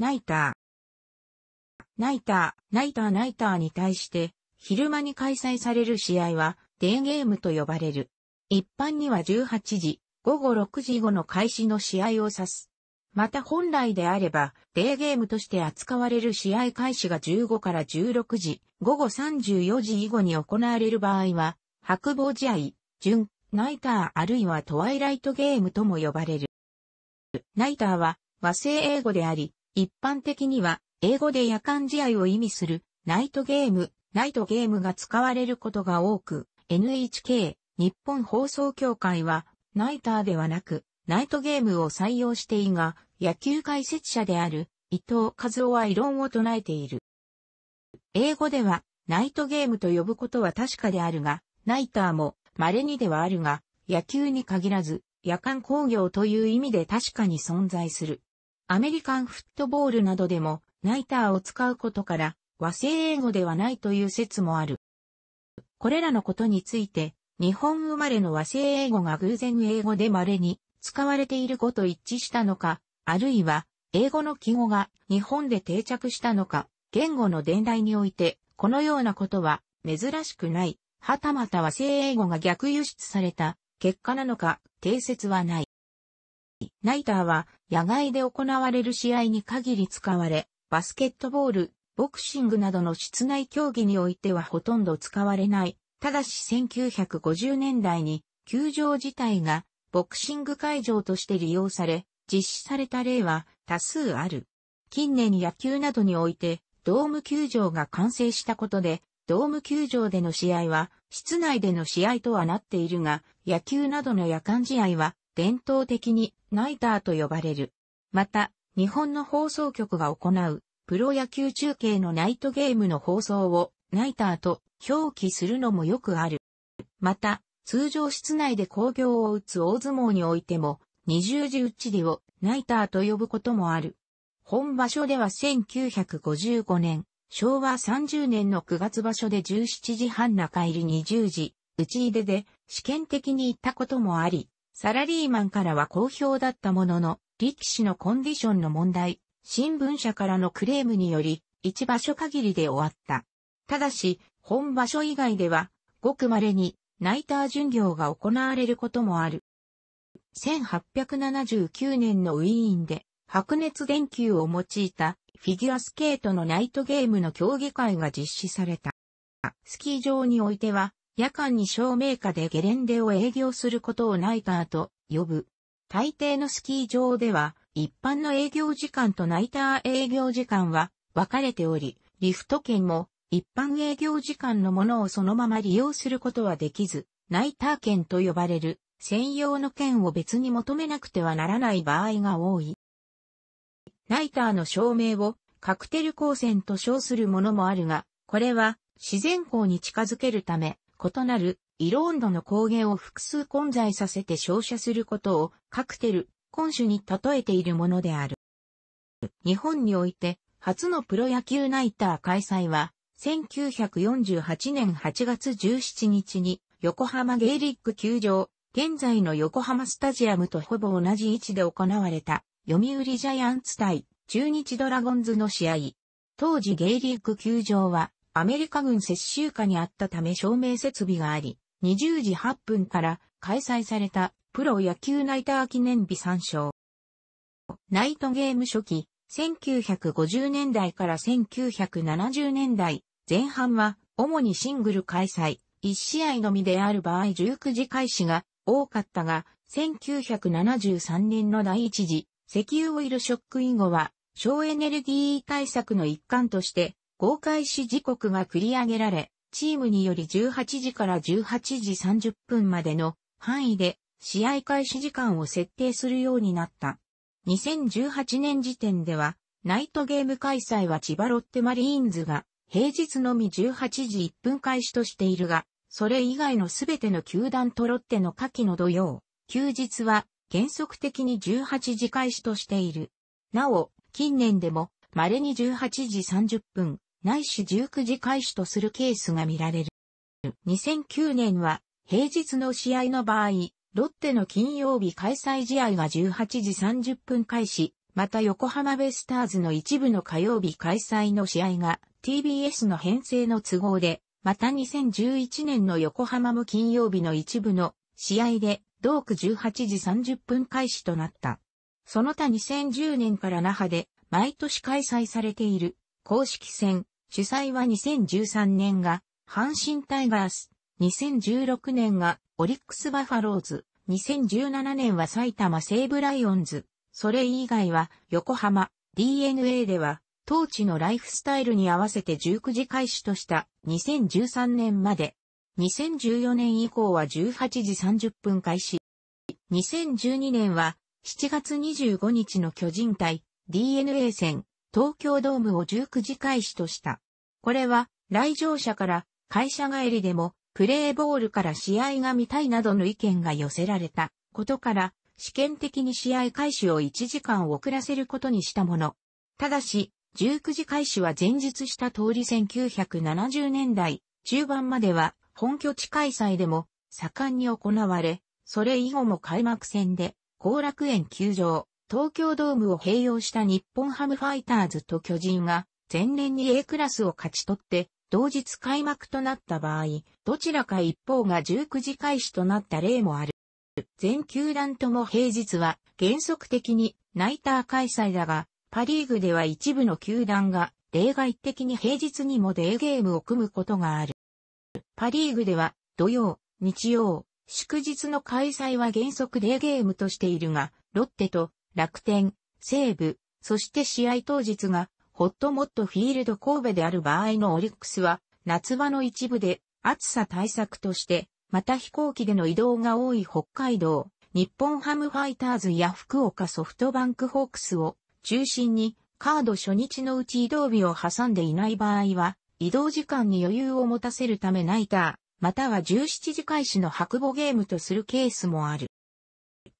ナイター。ナイター、ナイターナイターに対して、昼間に開催される試合は、デーゲームと呼ばれる。一般には18時、午後6時後の開始の試合を指す。また本来であれば、デーゲームとして扱われる試合開始が15から16時、午後34時以後に行われる場合は、白棒試合、準、ナイターあるいはトワイライトゲームとも呼ばれる。ナイターは和製英語であり、一般的には、英語で夜間試合を意味する、ナイトゲーム、ナイトゲームが使われることが多く、NHK、日本放送協会は、ナイターではなく、ナイトゲームを採用していが、野球解説者である、伊藤和夫は異論を唱えている。英語では、ナイトゲームと呼ぶことは確かであるが、ナイターも稀にではあるが、野球に限らず、夜間工業という意味で確かに存在する。アメリカンフットボールなどでもナイターを使うことから和製英語ではないという説もある。これらのことについて日本生まれの和製英語が偶然英語で稀に使われていること一致したのか、あるいは英語の記号が日本で定着したのか、言語の伝来においてこのようなことは珍しくない、はたまた和製英語が逆輸出された結果なのか定説はない。ナイターは野外で行われる試合に限り使われ、バスケットボール、ボクシングなどの室内競技においてはほとんど使われない。ただし1950年代に球場自体がボクシング会場として利用され、実施された例は多数ある。近年野球などにおいてドーム球場が完成したことで、ドーム球場での試合は室内での試合とはなっているが、野球などの夜間試合は伝統的にナイターと呼ばれる。また、日本の放送局が行う、プロ野球中継のナイトゲームの放送を、ナイターと表記するのもよくある。また、通常室内で工業を打つ大相撲においても、二十字打ちりをナイターと呼ぶこともある。本場所では1955年、昭和30年の9月場所で17時半中入り二十字打ち入れで試験的に行ったこともあり、サラリーマンからは好評だったものの、力士のコンディションの問題、新聞社からのクレームにより、一場所限りで終わった。ただし、本場所以外では、ごく稀に、ナイター巡業が行われることもある。1879年のウィーンで、白熱電球を用いたフィギュアスケートのナイトゲームの競技会が実施された。スキー場においては、夜間に照明下でゲレンデを営業することをナイターと呼ぶ。大抵のスキー場では、一般の営業時間とナイター営業時間は分かれており、リフト券も一般営業時間のものをそのまま利用することはできず、ナイター券と呼ばれる専用の券を別に求めなくてはならない場合が多い。ナイターの照明をカクテル光線と称するものもあるが、これは自然光に近づけるため、異なる色温度の光源を複数混在させて照射することをカクテル、根種に例えているものである。日本において初のプロ野球ナイター開催は1948年8月17日に横浜ゲイリック球場、現在の横浜スタジアムとほぼ同じ位置で行われた読売ジャイアンツ対中日ドラゴンズの試合。当時ゲイリック球場はアメリカ軍接収下にあったため照明設備があり、20時8分から開催されたプロ野球ナイター記念日参照。ナイトゲーム初期、1950年代から1970年代前半は主にシングル開催、1試合のみである場合19時開始が多かったが、1973年の第一次石油オイルショック以後は省エネルギー対策の一環として公開し時刻が繰り上げられ、チームにより18時から18時30分までの範囲で試合開始時間を設定するようになった。2018年時点では、ナイトゲーム開催は千葉ロッテマリーンズが平日のみ18時1分開始としているが、それ以外のすべての球団とロッテの下記の土曜、休日は原則的に18時開始としている。なお、近年でも稀に18時30分、ないし19時開始とするケースが見られる。2009年は平日の試合の場合、ロッテの金曜日開催試合が18時30分開始、また横浜ベスターズの一部の火曜日開催の試合が TBS の編成の都合で、また2011年の横浜も金曜日の一部の試合で同区18時30分開始となった。その他2010年から那覇で毎年開催されている公式戦主催は2013年が阪神タイガース、2016年がオリックスバファローズ、2017年は埼玉西武ライオンズ、それ以外は横浜、DNA では当地のライフスタイルに合わせて19時開始とした2013年まで、2014年以降は18時30分開始。2012年は7月25日の巨人対 DNA 戦東京ドームを19時開始とした。これは、来場者から会社帰りでもプレーボールから試合が見たいなどの意見が寄せられたことから、試験的に試合開始を1時間遅らせることにしたもの。ただし、19時開始は前日した通り1970年代中盤までは本拠地開催でも盛んに行われ、それ以後も開幕戦で後楽園球場、東京ドームを併用した日本ハムファイターズと巨人が前年に A クラスを勝ち取って同日開幕となった場合、どちらか一方が19時開始となった例もある。全球団とも平日は原則的にナイター開催だが、パリーグでは一部の球団が例外的に平日にもデーゲームを組むことがある。パリーグでは土曜、日曜、祝日の開催は原則デーゲームとしているが、ロッテと楽天、西武、そして試合当日が、ホットモットフィールド神戸である場合のオリックスは、夏場の一部で、暑さ対策として、また飛行機での移動が多い北海道、日本ハムファイターズや福岡ソフトバンクホークスを中心にカード初日のうち移動日を挟んでいない場合は移動時間に余裕を持たせるためナイター、または17時開始の白母ゲームとするケースもある。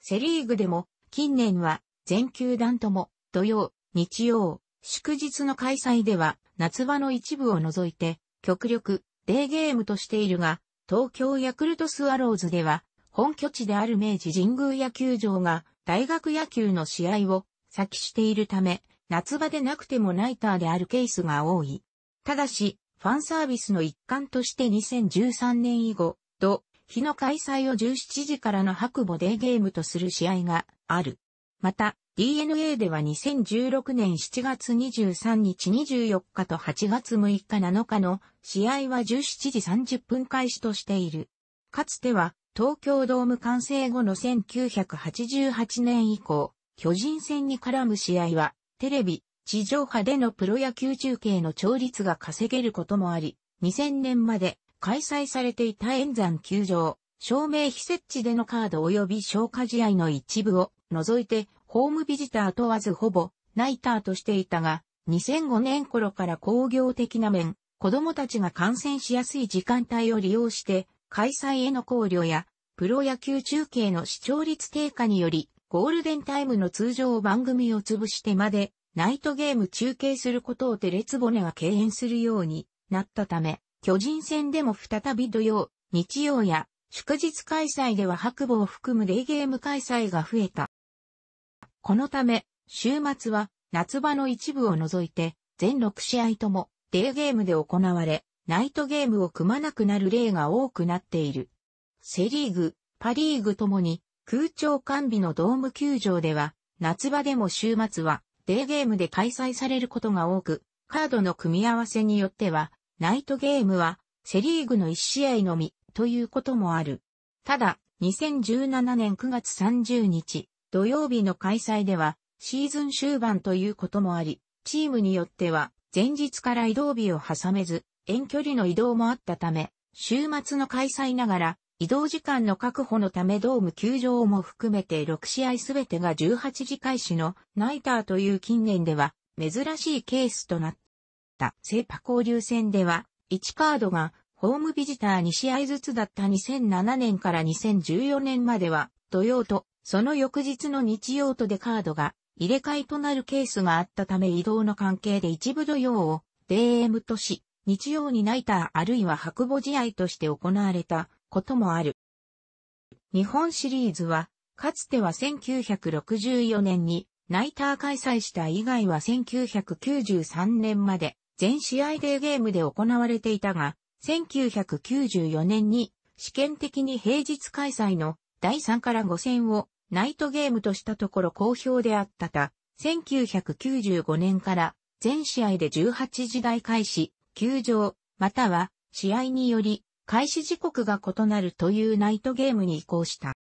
セリーグでも近年は全球団とも土曜、日曜、祝日の開催では夏場の一部を除いて極力デーゲームとしているが、東京ヤクルトスワローズでは本拠地である明治神宮野球場が大学野球の試合を先しているため、夏場でなくてもナイターであるケースが多い。ただし、ファンサービスの一環として2013年以後、土、日の開催を17時からの白母デーゲームとする試合がある。また、DNA では2016年7月23日24日と8月6日7日の試合は17時30分開始としている。かつては東京ドーム完成後の1988年以降、巨人戦に絡む試合はテレビ、地上波でのプロ野球中継の調律が稼げることもあり、2000年まで開催されていた演山球場、照明非設置でのカード及び消化試合の一部を除いて、ホームビジター問わずほぼ、ナイターとしていたが、2005年頃から工業的な面、子供たちが感染しやすい時間帯を利用して、開催への考慮や、プロ野球中継の視聴率低下により、ゴールデンタイムの通常番組を潰してまで、ナイトゲーム中継することをテレツボネが敬遠するようになったため、巨人戦でも再び土曜、日曜や祝日開催では白母を含むデイゲーム開催が増えた。このため、週末は夏場の一部を除いて、全6試合ともデイゲームで行われ、ナイトゲームを組まなくなる例が多くなっている。セリーグ、パリーグともに空調完備のドーム球場では、夏場でも週末はデーゲームで開催されることが多く、カードの組み合わせによっては、ナイトゲームはセリーグの1試合のみということもある。ただ、2017年9月30日土曜日の開催ではシーズン終盤ということもあり、チームによっては前日から移動日を挟めず遠距離の移動もあったため、週末の開催ながら移動時間の確保のためドーム球場も含めて6試合すべてが18時開始のナイターという近年では珍しいケースとなった。ったセパ交流戦では、1カードがホームビジター2試合ずつだった2007年から2014年までは、土曜と、その翌日の日曜とでカードが入れ替えとなるケースがあったため移動の関係で一部土曜を DM とし、日曜にナイターあるいは白母試合として行われたこともある。日本シリーズは、かつては1964年にナイター開催した以外は1993年まで全試合デーゲームで行われていたが、1994年に試験的に平日開催の第3から5戦をナイトゲームとしたところ好評であったた、1995年から全試合で18時台開始、球場、または試合により開始時刻が異なるというナイトゲームに移行した。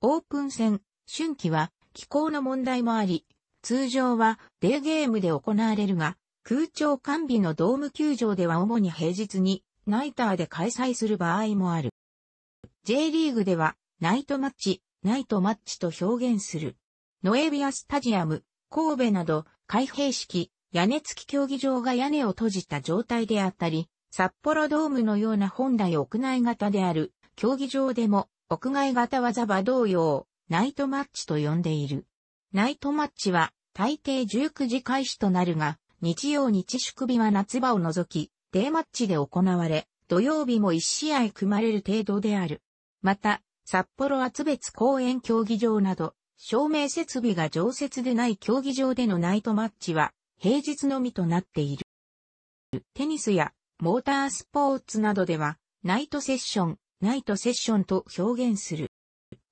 オープン戦、春季は気候の問題もあり、通常はデーゲームで行われるが、空調完備のドーム球場では主に平日にナイターで開催する場合もある。J リーグではナイトマッチ、ナイトマッチと表現する。ノエビアスタジアム、神戸など開閉式、屋根付き競技場が屋根を閉じた状態であったり、札幌ドームのような本来屋内型である競技場でも屋外型はザバ同様、ナイトマッチと呼んでいる。ナイトマッチは大抵19時開始となるが、日曜日祝日は夏場を除き、デーマッチで行われ、土曜日も1試合組まれる程度である。また、札幌厚別公園競技場など、照明設備が常設でない競技場でのナイトマッチは、平日のみとなっている。テニスやモータースポーツなどでは、ナイトセッション、ナイトセッションと表現する。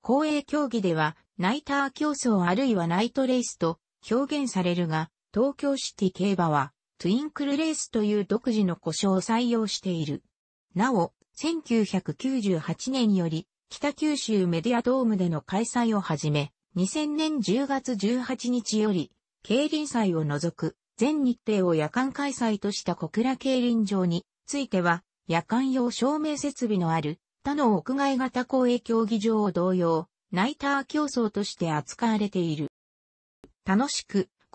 公営競技では、ナイター競争あるいはナイトレースと表現されるが、東京シティ競馬は、トゥインクルレースという独自の故障を採用している。なお、1998年より、北九州メディアドームでの開催をはじめ、2000年10月18日より、競輪祭を除く、全日程を夜間開催とした小倉競輪場については、夜間用照明設備のある、他の屋外型公営競技場を同様、ナイター競争として扱われている。楽しく、